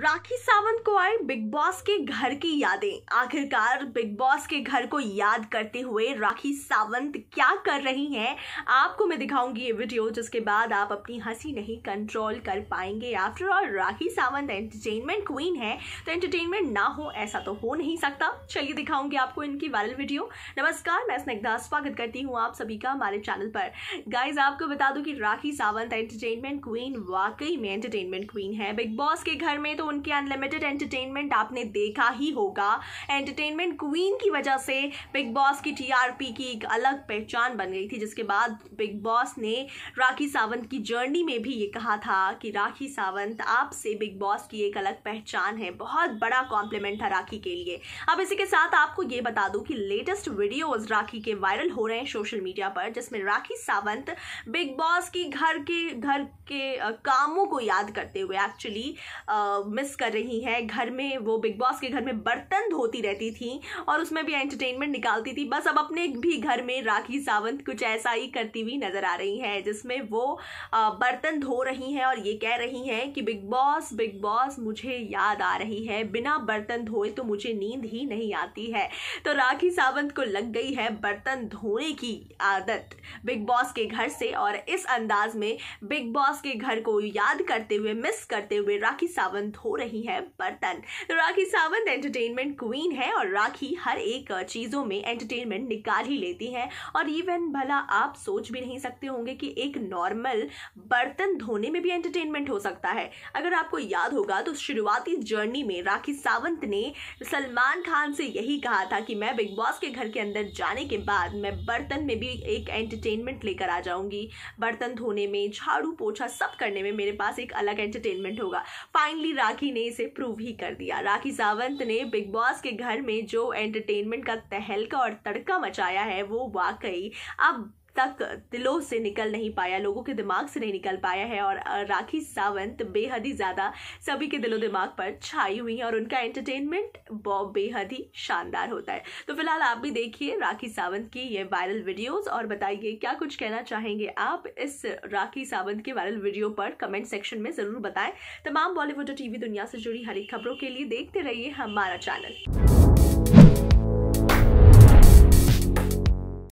राखी सावंत को आए big Boss के घर की यादें आखिरकार बिग बॉस के घर को याद करते हुए राखी सावंत क्या कर रही हैं आपको मैं दिखाऊंगी ये वीडियो जिसके बाद आप अपनी हंसी नहीं कंट्रोल कर पाएंगे after all Rakhi Sawant entertainment queen है तो एंटरटेनमेंट ना हो ऐसा तो हो नहीं सकता चलिए दिखाऊंगी आपको इनकी वायरल वीडियो नमस्कार मैं स्निग्धा स्वागत करती हूँ आप सभी का हमारे चैनल पर गाइज आपको बता दूँ कि राखी सावंत एंटरटेनमेंट क्वीन वाकई में एंटरटेनमेंट क्वीन है बिग बॉस के घर में तो तो उनके अनलिमिटेड एंटरटेनमेंट आपने देखा ही होगा एंटरटेनमेंट क्वीन की वजह से बिग बॉस की टीआरपी की एक अलग पहचान बन गई थी जिसके बाद बिग बॉस ने राखी सावंत की जर्नी में भी ये कहा था कि राखी सावंत आपसे बिग बॉस की एक अलग पहचान है बहुत बड़ा कॉम्प्लीमेंट था राखी के लिए अब इसी के साथ आपको ये बता दूं कि लेटेस्ट वीडियोज राखी के वायरल हो रहे हैं सोशल मीडिया पर जिसमें राखी सावंत बिग बॉस की घर के घर के कामों को याद करते हुए एक्चुअली मिस कर रही हैं घर में वो बिग बॉस के घर में बर्तन धोती रहती थी और उसमें भी एंटरटेनमेंट निकालती थी बस अब अपने भी घर में राखी सावंत कुछ ऐसा ही करती हुई नजर आ रही हैं जिसमें वो बर्तन धो रही हैं और ये कह रही हैं कि बिग बॉस बिग बॉस मुझे याद आ रही है बिना बर्तन धोए तो मुझे नींद ही नहीं आती है तो राखी सावंत को लग गई है बर्तन धोने की आदत बिग बॉस के घर से और इस अंदाज में बिग बॉस के घर को याद करते हुए मिस करते हुए राखी सावंत धो रही है बर्तन राखी सावंत एंटरटेनमेंट क्वीन है और राखी हर एक चीज़ों में एंटरटेनमेंट निकाल ही लेती है और इवन भला आप सोच भी नहीं सकते होंगे कि एक नॉर्मल बर्तन धोने में भी एंटरटेनमेंट हो सकता है अगर आपको याद होगा तो शुरुआती जर्नी में राखी सावंत ने सलमान खान से यही कहा था कि मैं बिग बॉस के घर के अंदर जाने के बाद मैं बर्तन में भी एक एंटरटेनमेंट लेकर आ जाऊंगी बर्तन धोने में झाड़ू पोछा सब करने में मेरे पास एक अलग एंटरटेनमेंट होगा फाइनली राखी ने इसे प्रूव ही कर दिया राखी सावंत ने बिग बॉस के घर में जो एंटरटेनमेंट का तहलका और तड़का मचाया है वो वाकई अब तक दिलों से निकल नहीं पाया लोगों के दिमाग से नहीं निकल पाया है और राखी सावंत बेहद ही ज़्यादा सभी के दिलो दिमाग पर छाई हुई है और उनका एंटरटेनमेंट बेहद ही शानदार होता है तो फिलहाल आप भी देखिए राखी सावंत की ये वायरल वीडियोस और बताइए क्या कुछ कहना चाहेंगे आप इस राखी सावंत के वायरल वीडियो पर कमेंट सेक्शन में ज़रूर बताएं तमाम बॉलीवुड और टीवी दुनिया से जुड़ी हर एक खबरों के लिए देखते रहिए हमारा चैनल